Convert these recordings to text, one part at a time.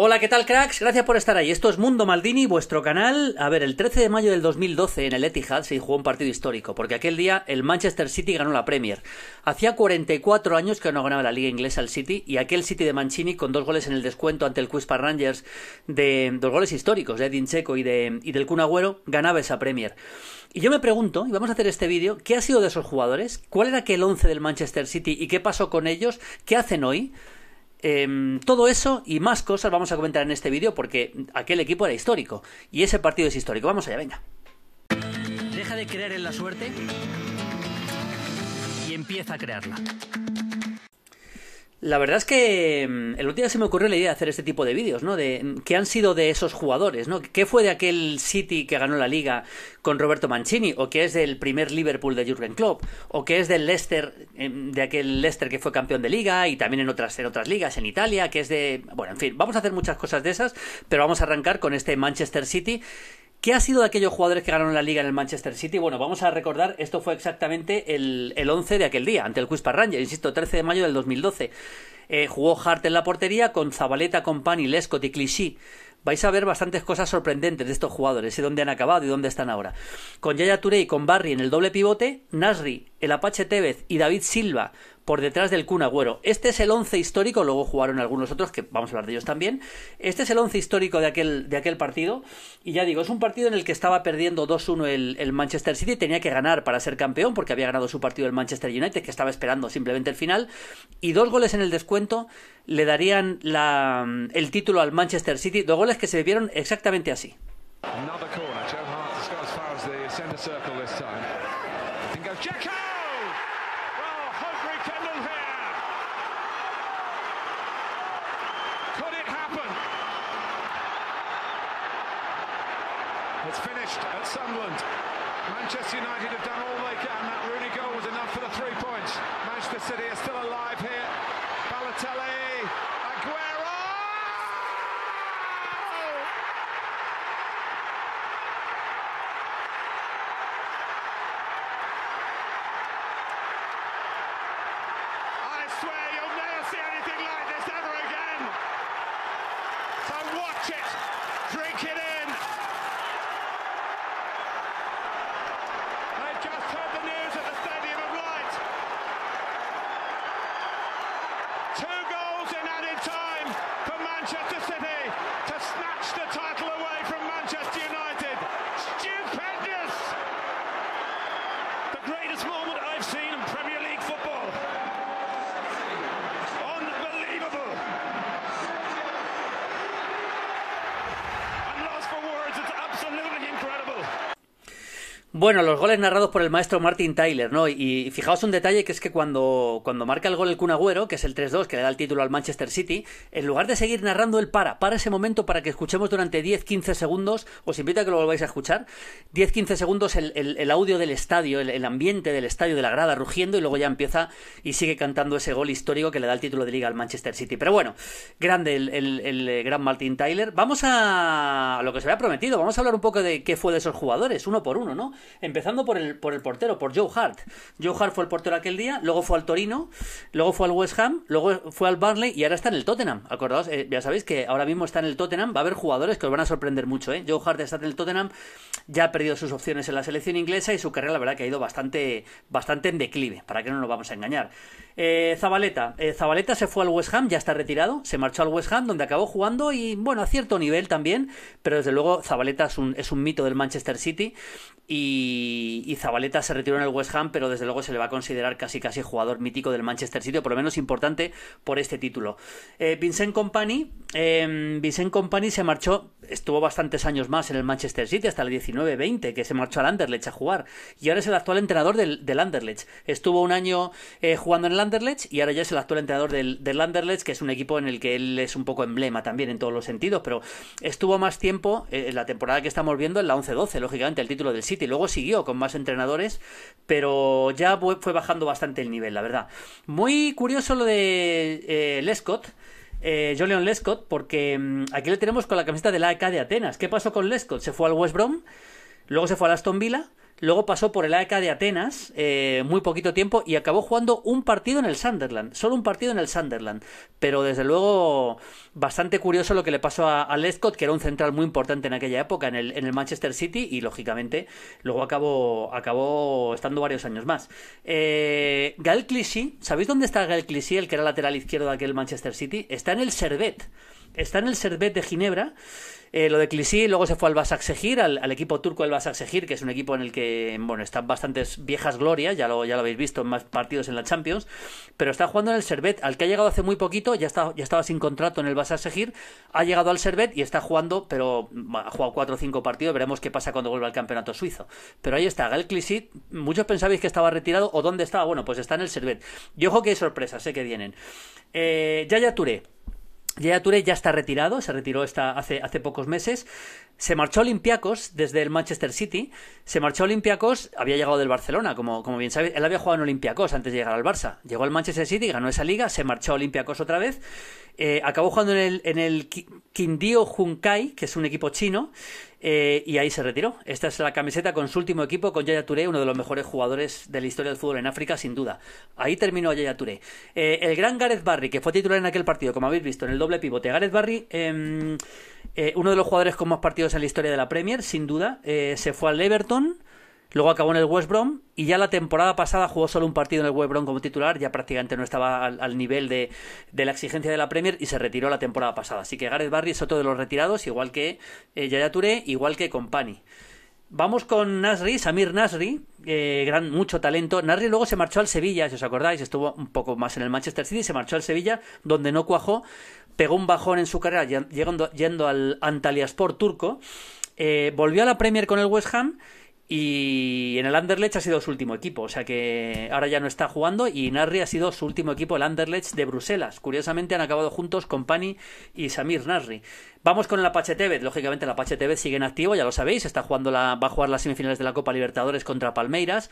Hola, ¿qué tal, cracks? Gracias por estar ahí. Esto es Mundo Maldini, vuestro canal. A ver, el 13 de mayo del 2012 en el Etihad se jugó un partido histórico, porque aquel día el Manchester City ganó la Premier. Hacía 44 años que no ganaba la Liga Inglesa el City, y aquel City de Mancini con dos goles en el descuento ante el Quispa Rangers, de dos goles históricos de Edin Checo y, del Kun ganaba esa Premier. Y yo me pregunto, y vamos a hacer este vídeo, ¿qué ha sido de esos jugadores? ¿Cuál era aquel once del Manchester City y qué pasó con ellos? ¿Qué hacen hoy? Em, todo eso y más cosas vamos a comentar en este vídeo porque aquel equipo era histórico y ese partido es histórico. Vamos allá, venga. Deja de creer en la suerte y empieza a crearla. La verdad es que mm, el último día se me ocurrió la idea de hacer este tipo de vídeos, ¿no? De mm, qué han sido de esos jugadores, ¿no? ¿Qué fue de aquel City que ganó la liga con Roberto Mancini? ¿O qué es del primer Liverpool de Jürgen Klopp? ¿O qué es del Leicester, em, de aquel Leicester que fue campeón de liga y también en otras, en otras ligas, en Italia? ¿Qué es de...? Bueno, en fin, vamos a hacer muchas cosas de esas, pero vamos a arrancar con este Manchester City ¿Qué ha sido de aquellos jugadores que ganaron la liga en el Manchester City? Bueno, vamos a recordar, esto fue exactamente el, el 11 de aquel día, ante el Quispa Rangers, insisto, 13 de mayo del 2012. Eh, jugó Hart en la portería con Zabaleta, Company, Lescott y Clichy. Vais a ver bastantes cosas sorprendentes de estos jugadores y ¿eh? dónde han acabado y dónde están ahora. Con Yaya Touré y con Barry en el doble pivote, Nasri, el Apache Tevez y David Silva por detrás del Kun Este es el once histórico, luego jugaron algunos otros que vamos a hablar de ellos también. Este es el once histórico de aquel, de aquel partido y ya digo, es un partido en el que estaba perdiendo 2-1 el, Manchester City, tenía que ganar para ser campeón porque había ganado su partido el Manchester United que estaba esperando simplemente el final y dos goles en el descuento le darían la, el título al Manchester City, dos goles que se vieron exactamente así. It's finished at Sunderland. Manchester United have done all they can. That Rooney goal was enough for the three points. Manchester City are still alive here. Balotelli Bueno, los goles narrados por el maestro Martin Tyler, ¿no? Y, fijaos un detalle que es que cuando, cuando marca el gol el Kun que es el 3-2 que le da el título al Manchester City, en lugar de seguir narrando, el para, para ese momento para que escuchemos durante 10-15 segundos, os invito a que lo volváis a escuchar, 10-15 segundos el, audio del estadio, el, ambiente del estadio, de la grada rugiendo y luego ya empieza y sigue cantando ese gol histórico que le da el título de liga al Manchester City. Pero bueno, grande el, eh, gran Martin Tyler. Vamos a lo que se había prometido, vamos a hablar un poco de qué fue de esos jugadores, uno por uno, ¿no? empezando por el, por el portero, por Joe Hart. Joe Hart fue el portero aquel día, luego fue al Torino, luego fue al West Ham, luego fue al Burnley y ahora está en el Tottenham. Acordaos, eh, ya sabéis que ahora mismo está en el Tottenham, va a haber jugadores que os van a sorprender mucho. ¿eh? Joe Hart está en el Tottenham, ya ha perdido sus opciones en la selección inglesa y su carrera la verdad que ha ido bastante, bastante en declive, para que no nos vamos a engañar. Eh, Zabaleta. Eh, Zabaleta se fue al West Ham, ya está retirado, se marchó al West Ham, donde acabó jugando y, bueno, a cierto nivel también, pero desde luego Zabaleta es un, mito del Manchester City y, Zabaleta se retiró en el West Ham, pero desde luego se le va a considerar casi casi jugador mítico del Manchester City, o por lo menos importante por este título. Eh, Vincent Company, em, Vincent Company se marchó, estuvo bastantes años más en el Manchester City, hasta el 19-20, que se marchó al Anderlecht a jugar, y ahora es el actual entrenador del, del Anderlecht. Estuvo un año jugando en el Anderlecht y ahora ya es el actual entrenador del, del que es un equipo en el que él es un poco emblema también en todos los sentidos, pero estuvo más tiempo eh, en la temporada que estamos viendo, en la 11-12, lógicamente, el título del City. Luego siguió con más entrenadores, pero ya fue bajando bastante el nivel, la verdad. Muy curioso lo de eh, Lescott. Eh, Lescott, porque mm, aquí le tenemos con la camiseta de la EK de Atenas. ¿Qué pasó con Lescott? Se fue al West Brom, luego se fue a Aston Villa, Luego pasó por el AEK de Atenas, eh, muy poquito tiempo, y acabó jugando un partido en el Sunderland, solo un partido en el Sunderland. Pero desde luego, bastante curioso lo que le pasó a, Lescott, que era un central muy importante en aquella época en el, en el Manchester City, y lógicamente luego acabó, estando varios años más. Eh, Clichy, ¿sabéis dónde está Gael Clichy, el que era lateral izquierdo de aquel Manchester City? Está en el Servet está en el Servet de Ginebra. Eh, lo de y luego se fue al Basak al, al, equipo turco del Sejir, que es un equipo en el que bueno están bastantes viejas glorias, ya lo, ya lo habéis visto en más partidos en la Champions, pero está jugando en el Servet, al que ha llegado hace muy poquito, ya, ya estaba sin contrato en el Sejir, ha llegado al Servet y está jugando, pero ha jugado 4 o 5 partidos, veremos qué pasa cuando vuelva al campeonato suizo. Pero ahí está, Gael Clisit. muchos pensabais que estaba retirado o dónde estaba, bueno, pues está en el Servet. Yo ojo que hay sorpresas, sé eh, que vienen. Eh, Yaya Touré Yaya Touré ya está retirado, se retiró esta, hace, hace pocos meses. Se marchó Olympiacos desde el Manchester City. Se marchó Olympiacos, había llegado del Barcelona, como, como bien sabéis. Él había jugado en Olympiacos antes de llegar al Barça. Llegó al Manchester City, ganó esa liga, se marchó a Olympiacos otra vez. Eh, acabó jugando en el, en el Quindío Junkai, que es un equipo chino, eh, y ahí se retiró. Esta es la camiseta con su último equipo, con Yaya Touré, uno de los mejores jugadores de la historia del fútbol en África, sin duda. Ahí terminó Yaya Touré. Eh, el gran Gareth Barry, que fue titular en aquel partido, como habéis visto, en el doble pivote. Gareth Barry, em, uno de los jugadores con más partidos en la historia de la Premier, sin duda. Eh, se fue al Everton, luego acabó en el West Brom y ya la temporada pasada jugó solo un partido en el West Brom como titular, ya prácticamente no estaba al, nivel de, la exigencia de la Premier y se retiró la temporada pasada. Así que Gareth Barry es otro de los retirados, igual que eh, Yaya Touré, igual que Company. Vamos con Nasri, Samir Nasri, eh, gran, mucho talento. Nasri luego se marchó al Sevilla, si os acordáis, estuvo un poco más en el Manchester City, se marchó al Sevilla, donde no cuajó, pegó un bajón en su carrera yendo al Antalyaspor turco, eh, volvió a la Premier con el West Ham y y en el Anderlecht ha sido su último equipo, o sea que ahora ya no está jugando y Narri ha sido su último equipo, el Anderlecht de Bruselas. Curiosamente han acabado juntos con Pani y Samir Narri. Vamos con el Apache Tevez, lógicamente el Apache Tevez sigue en activo, ya lo sabéis, está jugando la, va a jugar las semifinales de la Copa Libertadores contra Palmeiras.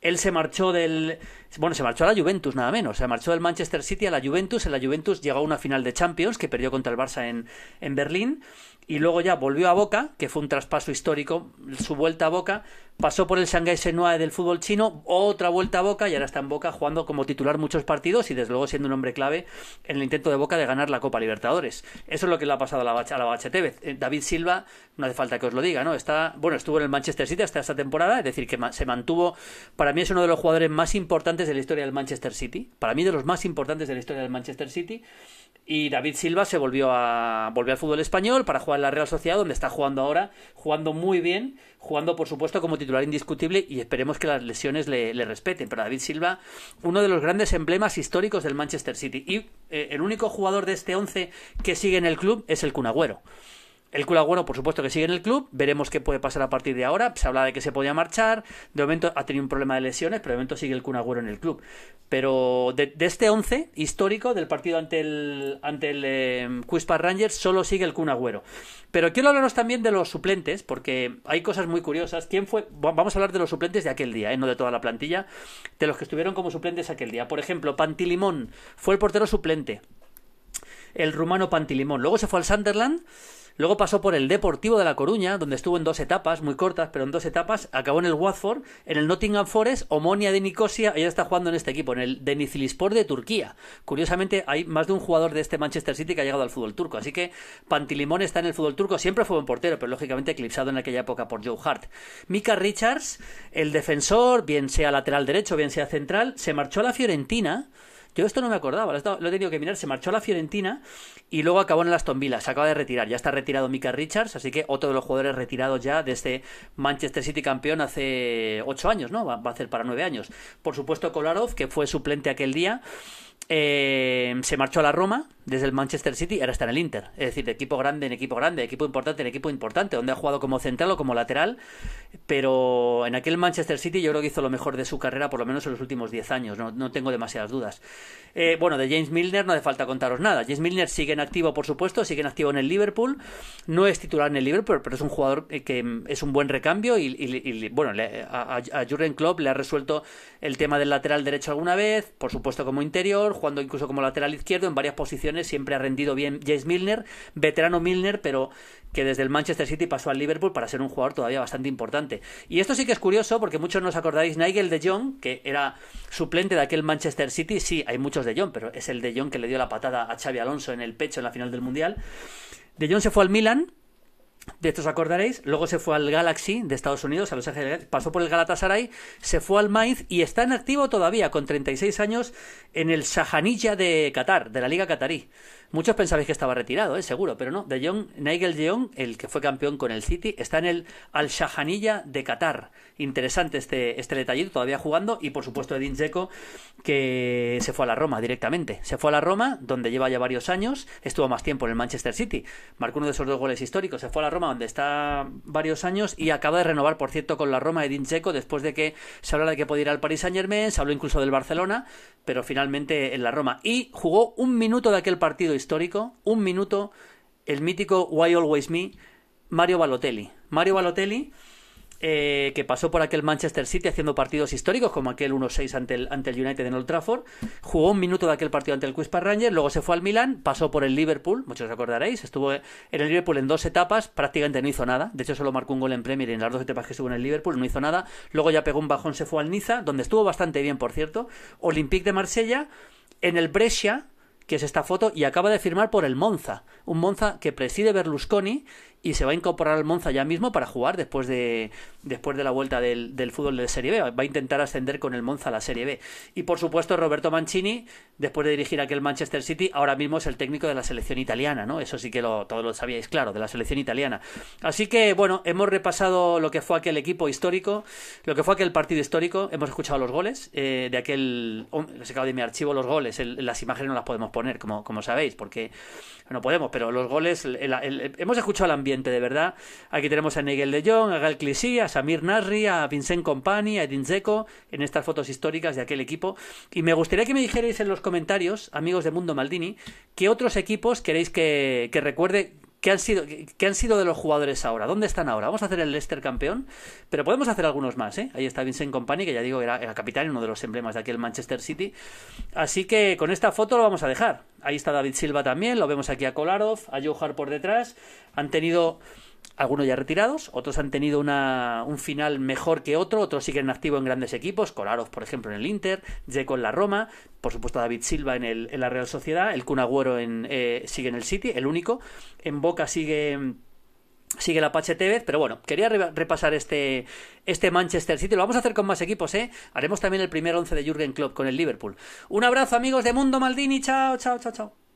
Él se marchó del bueno, se marchó a la Juventus nada menos, se marchó del Manchester City a la Juventus, en la Juventus llegó a una final de Champions que perdió contra el Barça en, en Berlín y luego ya volvió a Boca, que fue un traspaso histórico, su vuelta a Boca, pasó por el Shanghai Shenhua del fútbol chino, otra vuelta a Boca y ahora está en Boca jugando como titular muchos partidos y desde luego siendo un hombre clave en el intento de Boca de ganar la Copa Libertadores. Eso es lo que le ha pasado a la, bacha, la eh, David Silva, no hace falta que os lo diga, ¿no? Está, bueno, estuvo en el Manchester City hasta esta temporada, es decir, que se mantuvo, para mí es uno de los jugadores más importantes de la historia del Manchester City, para mí de los más importantes de la historia del Manchester City y David Silva se volvió a volvió al fútbol español para jugar la Real Sociedad, donde está jugando ahora, jugando muy bien, jugando por supuesto como titular indiscutible y esperemos que las lesiones le, respeten. Pero David Silva, uno de los grandes emblemas históricos del Manchester City y eh, el único jugador de este 11 que sigue en el club es el Cunagüero. El culo por supuesto que sigue en el club. Veremos qué puede pasar a partir de ahora. Se habla de que se podía marchar. De momento ha tenido un problema de lesiones, pero de momento sigue el Kun Agüero en el club. Pero de, este 11 histórico del partido ante el, ante el em, Rangers, solo sigue el Kun Pero quiero hablaros también de los suplentes, porque hay cosas muy curiosas. ¿Quién fue? Vamos a hablar de los suplentes de aquel día, eh, no de toda la plantilla, de los que estuvieron como suplentes aquel día. Por ejemplo, Pantilimón fue el portero suplente. El rumano Pantilimón. Luego se fue al Sunderland Luego pasó por el Deportivo de La Coruña, donde estuvo en dos etapas, muy cortas, pero en dos etapas. Acabó en el Watford, en el Nottingham Forest, Omonia de Nicosia, ya está jugando en este equipo, en el Denizlispor de Turquía. Curiosamente, hay más de un jugador de este Manchester City que ha llegado al fútbol turco, así que Pantilimón está en el fútbol turco, siempre fue un portero, pero lógicamente eclipsado en aquella época por Joe Hart. Mika Richards, el defensor, bien sea lateral derecho, bien sea central, se marchó a la Fiorentina. Yo esto no me acordaba, lo he tenido que mirar. Se marchó a la Fiorentina y luego acabó en las Aston Se acaba de retirar. Ya está retirado Mika Richards, así que otro de los jugadores retirados ya de este Manchester City campeón hace 8 años, ¿no? Va, a hacer para 9 años. Por supuesto, Kolarov, que fue suplente aquel día. Eh, se marchó a la Roma desde el Manchester City, ahora está en el Inter. Es decir, de equipo grande en equipo grande, equipo importante en equipo importante, donde ha jugado como central o como lateral. Pero en aquel Manchester City yo creo que hizo lo mejor de su carrera, por lo menos en los últimos 10 años, no, tengo demasiadas dudas. Eh, bueno, de James Milner no hace falta contaros nada. James Milner sigue en activo, por supuesto, sigue en activo en el Liverpool. No es titular en el Liverpool, pero es un jugador eh, que es un buen recambio y, bueno, a, a Jurgen Klopp le ha resuelto el tema del lateral derecho alguna vez, por supuesto como interior jugando incluso como lateral izquierdo en varias posiciones, siempre ha rendido bien James Milner, veterano Milner, pero que desde el Manchester City pasó al Liverpool para ser un jugador todavía bastante importante. Y esto sí que es curioso porque muchos nos acordáis, Nigel de Jong, que era suplente de aquel Manchester City, sí, hay muchos de Jong, pero es el de Jong que le dio la patada a Xavi Alonso en el pecho en la final del Mundial. De Jong se fue al Milan, de esto os acordaréis, luego se fue al Galaxy de Estados Unidos, a Los pasó por el Galatasaray, se fue al Mainz y está en activo todavía, con 36 años, en el Sahanilla de Qatar, de la Liga Qatarí. Muchos pensabais que estaba retirado, ¿eh? seguro, pero no. De Jong, Nigel de Jong, el que fue campeón con el City, está en el Al-Shahanilla de Qatar. Interesante este, este detallito, todavía jugando. Y por supuesto, Edin Dzeko, que se fue a la Roma directamente. Se fue a la Roma, donde lleva ya varios años. Estuvo más tiempo en el Manchester City. Marcó uno de esos dos goles históricos. Se fue a la Roma, donde está varios años. Y acaba de renovar, por cierto, con la Roma Edin Dzeko, después de que se habla de que podía ir al Paris Saint-Germain. Se habló incluso del Barcelona, pero finalmente en la Roma. Y jugó un minuto de aquel partido histórico, un minuto, el mítico Why Always Me, Mario Balotelli. Mario Balotelli, eh, que pasó por aquel Manchester City haciendo partidos históricos, como aquel 1-6 ante el, ante el United en Old Trafford, jugó un minuto de aquel partido ante el Quispa Rangers, luego se fue al Milan, pasó por el Liverpool, muchos acordaréis, estuvo en el Liverpool en dos etapas, prácticamente no hizo nada, de hecho solo marcó un gol en Premier en las dos etapas que estuvo en el Liverpool no hizo nada, luego ya pegó un bajón, se fue al Niza, donde estuvo bastante bien, por cierto, Olympique de Marsella, en el Brescia, que es esta foto, y acaba de firmar por el Monza, un Monza que preside Berlusconi y se va a incorporar al Monza ya mismo para jugar después de, después de la vuelta del, fútbol de Serie B. Va a intentar ascender con el Monza a la Serie B. Y por supuesto, Roberto Mancini, después de dirigir aquel Manchester City, ahora mismo es el técnico de la selección italiana, ¿no? Eso sí que todos lo sabíais, claro, de la selección italiana. Así que, bueno, hemos repasado lo que fue aquel equipo histórico, lo que fue aquel partido histórico, hemos escuchado los goles eh, de aquel. Oh, se acaba de mi archivo los goles, las imágenes no las podemos poner, como, como sabéis, porque no podemos, pero los goles. hemos escuchado el ambiente de verdad. Aquí tenemos a Nigel de Jong, a Gal Clichy, a Samir Nasri, a Vincent Company, a Edin Dzeko, en estas fotos históricas de aquel equipo. Y me gustaría que me dijerais en los comentarios, amigos de Mundo Maldini, que otros equipos queréis que, que recuerde ¿Qué han, sido, han sido de los jugadores ahora? ¿Dónde están ahora? Vamos a hacer el Leicester campeón, pero podemos hacer algunos más, ¿eh? Ahí está Vincent Company, que ya digo, era, el capitán, uno de los emblemas de aquel Manchester City. Así que con esta foto lo vamos a dejar. Ahí está David Silva también, lo vemos aquí a Kolarov, a Johar por detrás. Han tenido algunos ya retirados, otros han tenido una, un final mejor que otro, otros siguen activos en grandes equipos, Kolarov, por ejemplo, en el Inter, Jekyll en la Roma, por supuesto David Silva en, el, en la Real Sociedad, el Kun Agüero en, eh, sigue en el City, el único, en Boca sigue... Sigue el Apache Tevez, pero bueno, quería repasar este, este Manchester City. Lo vamos a hacer con más equipos, ¿eh? Haremos también el primer once de Jürgen Klopp con el Liverpool. Un abrazo, amigos de Mundo Maldini. Chao, chao, chao, chao.